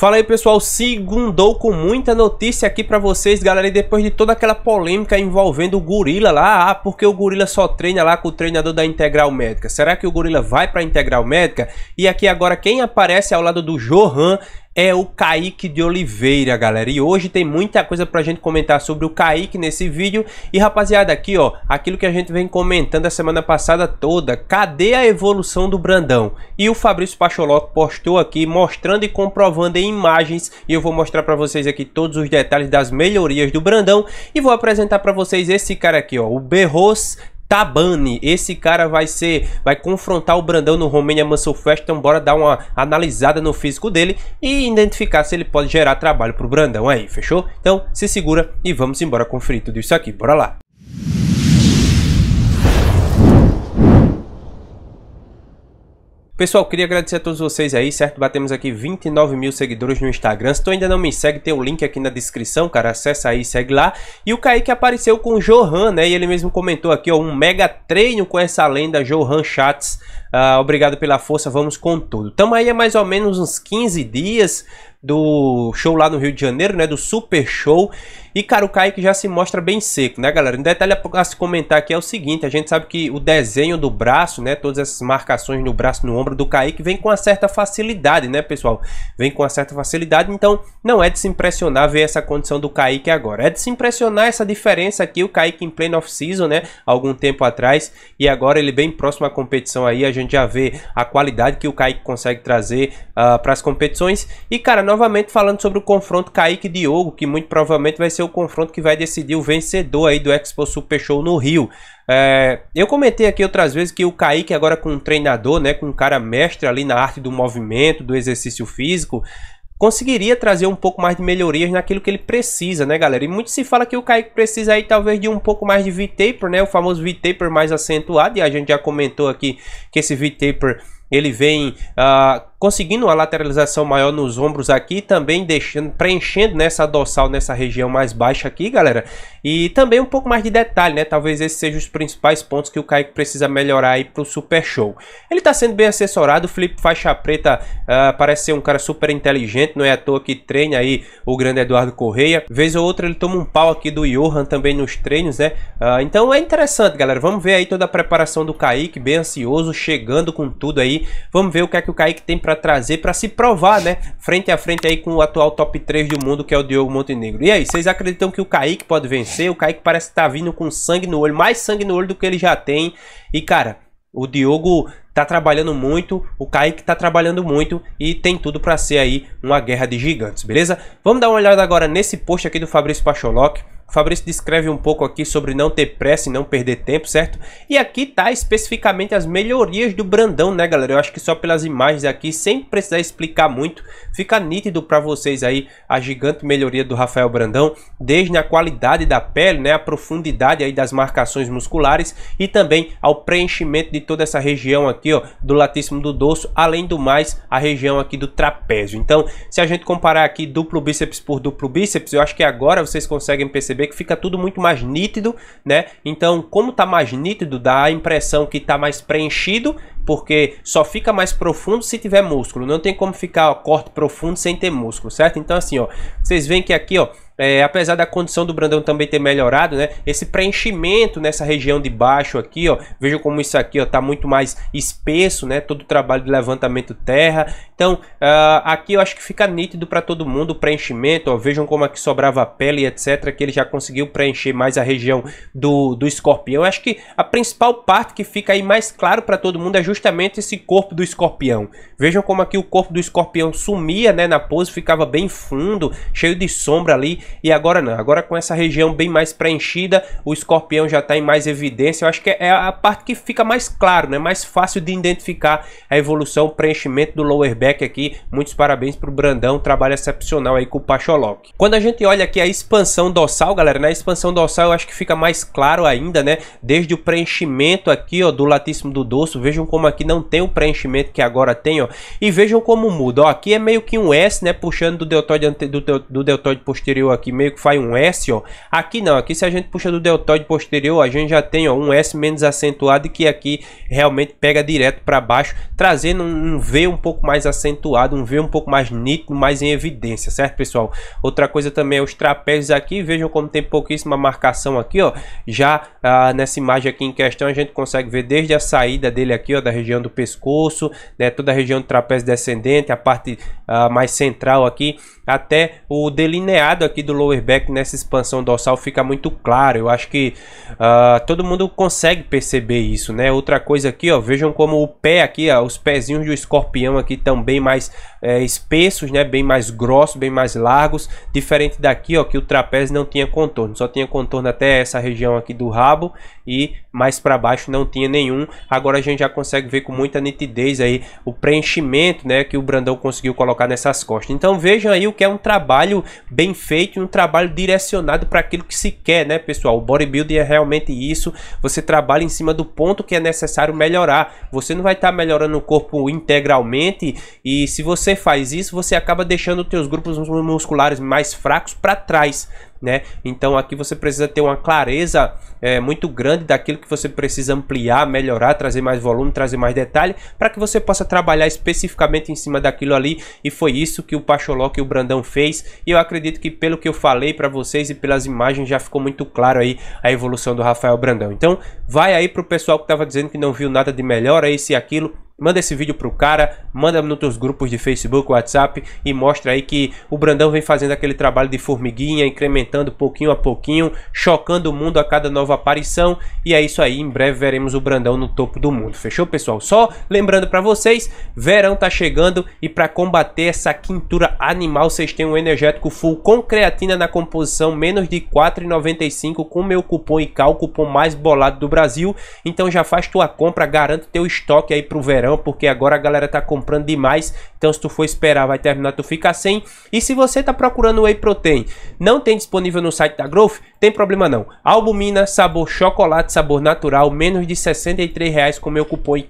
Fala aí pessoal, segundou com muita notícia aqui pra vocês, galera, e depois de toda aquela polêmica envolvendo o Gorila lá, ah, porque o Gorila só treina lá com o treinador da Integral Médica, será que o Gorila vai pra Integral Médica? E aqui agora quem aparece ao lado do Johan é o Kaique de Oliveira, galera. E hoje tem muita coisa pra gente comentar sobre o Kaique nesse vídeo. E rapaziada, aqui ó, aquilo que a gente vem comentando a semana passada toda, cadê a evolução do Brandão? E o Fabrício Pacholotto postou aqui mostrando e comprovando em imagens, e eu vou mostrar pra vocês aqui todos os detalhes das melhorias do Brandão e vou apresentar pra vocês esse cara aqui, ó, o Berros Tabani. Esse cara vai ser, vai confrontar o Brandão no Romênia Muscle Fest, então bora dar uma analisada no físico dele e identificar se ele pode gerar trabalho pro Brandão aí, fechou? Então se segura e vamos embora conferir tudo isso aqui, bora lá. Pessoal, queria agradecer a todos vocês aí, certo? Batemos aqui 29 mil seguidores no Instagram. Se tu ainda não me segue, tem o um link aqui na descrição, cara. Acessa aí, segue lá. E o Kaique apareceu com o Johan, né? E ele mesmo comentou aqui, ó, um mega treino com essa lenda, Johan Chats. Uh, obrigado pela força, vamos com tudo. Tamo aí há mais ou menos uns 15 dias do show lá no Rio de Janeiro, né? Do Super Show. E, cara, o Kaique já se mostra bem seco, né, galera? Um detalhe a se comentar aqui é o seguinte: a gente sabe que o desenho do braço, né? Todas essas marcações no braço, no ombro do Kaique, vem com uma certa facilidade, né, pessoal? Vem com uma certa facilidade, então não é de se impressionar ver essa condição do Kaique agora. É de se impressionar essa diferença aqui, o Kaique em pleno off-season, né? Algum tempo atrás, e agora ele bem próximo à competição aí, a gente já vê a qualidade que o Kaique consegue trazer uh, ah, para as competições. E, cara, novamente falando sobre o confronto Kaique Diogo, que muito provavelmente vai ser o confronto que vai decidir o vencedor aí do Expo Super Show no Rio. É, eu comentei aqui outras vezes que o Kaique agora com um treinador, né, com um cara mestre ali na arte do movimento, do exercício físico, conseguiria trazer um pouco mais de melhorias naquilo que ele precisa, né, galera? E muito se fala que o Kaique precisa aí talvez de um pouco mais de V-taper, né? O famoso V-taper mais acentuado, e a gente já comentou aqui que esse V-taper ele vem uh, conseguindo uma lateralização maior nos ombros aqui, também deixando, preenchendo nessa dorsal, nessa região mais baixa aqui, galera. E também um pouco mais de detalhe, né? Talvez esses sejam os principais pontos que o Kaique precisa melhorar aí pro Super Show. Ele tá sendo bem assessorado, o Felipe Faixa Preta uh, parece ser um cara super inteligente, não é à toa que treina aí o grande Eduardo Correia. Vez ou outra ele toma um pau aqui do Johan também nos treinos, né? Uh, então é interessante, galera. Vamos ver aí toda a preparação do Kaique, bem ansioso, chegando com tudo aí. Vamos ver o que é que o Kaique tem pra para trazer, para se provar, né? Frente a frente aí com o atual top 3 do mundo, que é o Diogo Montenegro. E aí, vocês acreditam que o Kaique pode vencer? O Kaique parece estar tá vindo com sangue no olho, mais sangue no olho do que ele já tem. E cara, o Diogo tá trabalhando muito, o Kaique tá trabalhando muito e tem tudo para ser aí uma guerra de gigantes, beleza? Vamos dar uma olhada agora nesse post aqui do Fabrício Pacholok. Fabrício descreve um pouco aqui sobre não ter pressa e não perder tempo, certo? E aqui tá especificamente as melhorias do Brandão, né, galera? Eu acho que só pelas imagens aqui, sem precisar explicar muito, fica nítido para vocês aí a gigante melhoria do Rafael Brandão, desde a qualidade da pele, né, a profundidade aí das marcações musculares e também ao preenchimento de toda essa região aqui, ó, do latíssimo do dorso, além do mais a região aqui do trapézio. Então, se a gente comparar aqui duplo bíceps por duplo bíceps, eu acho que agora vocês conseguem perceber perceber que fica tudo muito mais nítido, né? Então, como tá mais nítido, dá a impressão que tá mais preenchido, porque só fica mais profundo se tiver músculo. Não tem como ficar ó, corte profundo sem ter músculo, certo? Então, assim, ó, vocês veem que aqui, ó, é, apesar da condição do Brandão também ter melhorado, né? Esse preenchimento nessa região de baixo aqui, ó. Vejam como isso aqui, ó, tá muito mais espesso, né? Todo o trabalho de levantamento terra. Então, uh, aqui eu acho que fica nítido para todo mundo o preenchimento, ó. Vejam como aqui sobrava pele, etc. Que ele já conseguiu preencher mais a região do, do escorpião. Eu acho que a principal parte que fica aí mais claro para todo mundo é justamente esse corpo do escorpião. Vejam como aqui o corpo do escorpião sumia, né? Na pose, ficava bem fundo, cheio de sombra ali. E agora não, agora com essa região bem mais preenchida, o escorpião já está em mais evidência. Eu acho que é, é a parte que fica mais claro, né? mais fácil de identificar a evolução, o preenchimento do lower back aqui. Muitos parabéns para o Brandão, trabalho excepcional aí com o pacholock Quando a gente olha aqui a expansão dorsal, galera, na expansão dorsal eu acho que fica mais claro ainda, né? Desde o preenchimento aqui ó, do latíssimo do dorso, vejam como aqui não tem o preenchimento que agora tem, ó. E vejam como muda, ó, aqui é meio que um S, né? Puxando do deltóide, ante... do, do deltóide posterior aqui meio que faz um S, ó. Aqui não, aqui se a gente puxa do deltoide posterior, a gente já tem ó, um S menos acentuado que aqui realmente pega direto para baixo, trazendo um V um pouco mais acentuado, um V um pouco mais nítido, mais em evidência, certo, pessoal? Outra coisa também é os trapézios aqui, vejam como tem pouquíssima marcação aqui, ó. Já ah, nessa imagem aqui em questão, a gente consegue ver desde a saída dele aqui, ó, da região do pescoço, né, toda a região do trapézio descendente, a parte ah, mais central aqui, até o delineado aqui do lower back nessa expansão dorsal fica muito claro. Eu acho que uh, todo mundo consegue perceber isso, né? Outra coisa aqui, ó, vejam como o pé aqui, ó, os pezinhos do escorpião aqui estão bem mais é, espessos, né? Bem mais grossos, bem mais largos, diferente daqui, ó, que o trapézio não tinha contorno, só tinha contorno até essa região aqui do rabo e mais para baixo não tinha nenhum. Agora a gente já consegue ver com muita nitidez aí o preenchimento, né, que o Brandão conseguiu colocar nessas costas. Então vejam aí o que é um trabalho bem feito, um trabalho direcionado para aquilo que se quer, né, pessoal? O bodybuilding é realmente isso. Você trabalha em cima do ponto que é necessário melhorar. Você não vai estar tá melhorando o corpo integralmente e se você faz isso, você acaba deixando os teus grupos musculares mais fracos para trás, né? Então aqui você precisa ter uma clareza é, muito grande daquilo que você precisa ampliar, melhorar, trazer mais volume, trazer mais detalhe, para que você possa trabalhar especificamente em cima daquilo ali. E foi isso que o Pacholó e o Brandão fez. E eu acredito que pelo que eu falei para vocês e pelas imagens já ficou muito claro aí a evolução do Rafael Brandão. Então vai aí pro pessoal que estava dizendo que não viu nada de melhor, esse é e aquilo Manda esse vídeo pro cara, manda nos teus grupos de Facebook, WhatsApp e mostra aí que o Brandão vem fazendo aquele trabalho de formiguinha, incrementando pouquinho a pouquinho, chocando o mundo a cada nova aparição. E é isso aí, em breve veremos o Brandão no topo do mundo. Fechou, pessoal? Só lembrando para vocês, verão tá chegando e para combater essa quintura animal, vocês têm um energético full com creatina na composição menos de 4,95 com meu cupom e o cupom mais bolado do Brasil. Então já faz tua compra, garante teu estoque aí pro verão caramba, porque agora a galera tá comprando demais. Então se tu for esperar, vai terminar, tu fica sem. E se você tá procurando whey protein, não tem disponível no site da Growth, tem problema não. Albumina, sabor chocolate, sabor natural, menos de 63 reais com meu cupom IK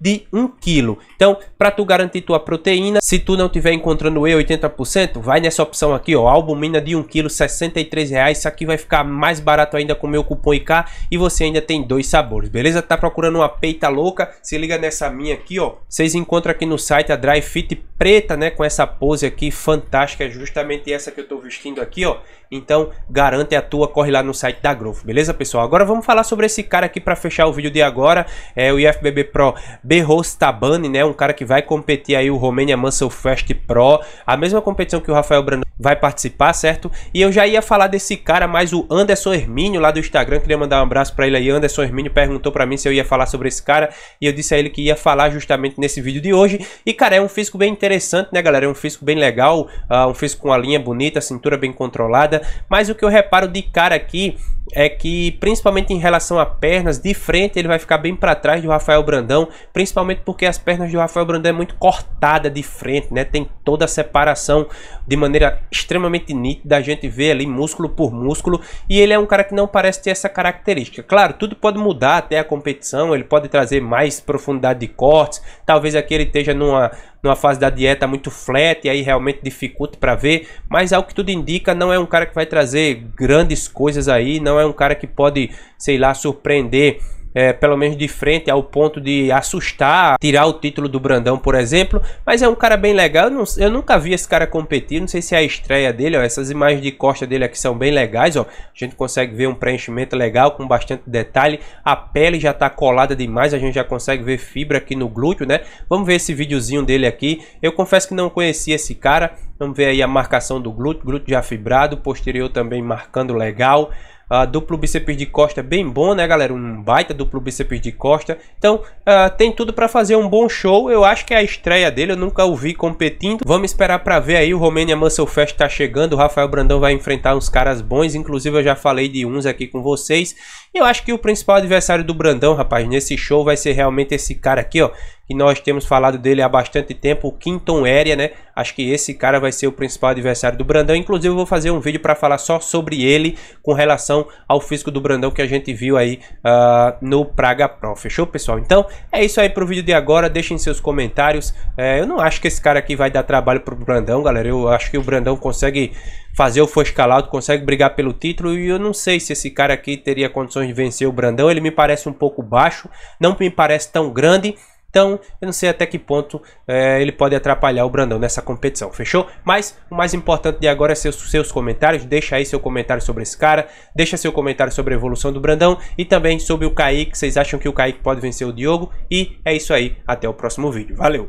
de 1 kg. Então, para tu garantir tua proteína, se tu não tiver encontrando whey 80%, vai nessa opção aqui, ó, albumina de 1 kg, 63 reais. Isso aqui vai ficar mais barato ainda com meu cupom IK e você ainda tem dois sabores, beleza? Tá procurando uma peita louca? Se liga nessa minha aqui, ó. Vocês encontram aqui no site a Dry Fit preta, né? Com essa pose aqui fantástica, justamente essa que eu estou vestindo aqui, ó. Então, garante a tua, corre lá no site da Growth, beleza, pessoal? Agora vamos falar sobre esse cara aqui para fechar o vídeo de agora. É o IFBB Pro Berros Tabani, né? Um cara que vai competir aí o Romania Muscle Fest Pro. A mesma competição que o Rafael Brandão vai participar, certo? E eu já ia falar desse cara, mas o Anderson Hermínio lá do Instagram, queria mandar um abraço para ele aí. Anderson Hermínio perguntou para mim se eu ia falar sobre esse cara e eu disse a ele que ia falar justamente nesse vídeo de hoje. E, cara, é um físico bem interessante, né, galera? É um físico bem legal, uh, um físico com a linha bonita, cintura bem controlada. Mas o que eu reparo de cara aqui é que, principalmente em relação a pernas, de frente ele vai ficar bem para trás do Rafael Brandão, principalmente porque as pernas do Rafael Brandão é muito cortada de frente, né? Tem toda a separação de maneira extremamente nítida, a gente vê ali músculo por músculo, e ele é um cara que não parece ter essa característica. Claro, tudo pode mudar até a competição, ele pode trazer mais profundidade de corpo, fortes. Talvez aqui ele esteja numa, numa fase da dieta muito flat e aí realmente dificulta para ver. Mas ao que tudo indica, não é um cara que vai trazer grandes coisas aí. Não é um cara que pode, sei lá, surpreender é, pelo menos de frente, ao ponto de assustar, tirar o título do Brandão, por exemplo. Mas é um cara bem legal. Eu, não, eu nunca vi esse cara competir. Não sei se é a estreia dele. Ó, essas imagens de costa dele aqui são bem legais. Ó. A gente consegue ver um preenchimento legal com bastante detalhe. A pele já está colada demais. A gente já consegue ver fibra aqui no glúteo, né? Vamos ver esse videozinho dele aqui. Eu confesso que não conhecia esse cara. Vamos ver aí a marcação do glúteo. Glúteo já fibrado. Posterior também marcando legal. Uh, duplo bíceps de costa é bem bom, né, galera? Um baita duplo bíceps de costa. Então, uh, tem tudo para fazer um bom show. Eu acho que é a estreia dele, eu nunca o vi competindo. Vamos esperar para ver aí. O Romênia Muscle Fest tá chegando. O Rafael Brandão vai enfrentar uns caras bons. Inclusive, eu já falei de uns aqui com vocês. Eu acho que o principal adversário do Brandão, rapaz, nesse show vai ser realmente esse cara aqui, ó e nós temos falado dele há bastante tempo, o Quinton Area, né? Acho que esse cara vai ser o principal adversário do Brandão. Inclusive, eu vou fazer um vídeo para falar só sobre ele com relação ao físico do Brandão que a gente viu aí uh, no Praga Pro. Fechou, pessoal? Então, é isso aí pro vídeo de agora. Deixem seus comentários. É, eu não acho que esse cara aqui vai dar trabalho pro Brandão, galera. Eu acho que o Brandão consegue fazer o Foscalado, consegue brigar pelo título e eu não sei se esse cara aqui teria condições de vencer o Brandão. Ele me parece um pouco baixo, não me parece tão grande então, eu não sei até que ponto é, ele pode atrapalhar o Brandão nessa competição, fechou? Mas o mais importante de agora é seus, seus comentários. Deixa aí seu comentário sobre esse cara, deixa seu comentário sobre a evolução do Brandão e também sobre o Kaique. Vocês acham que o Kaique pode vencer o Diogo? E é isso aí, até o próximo vídeo. Valeu!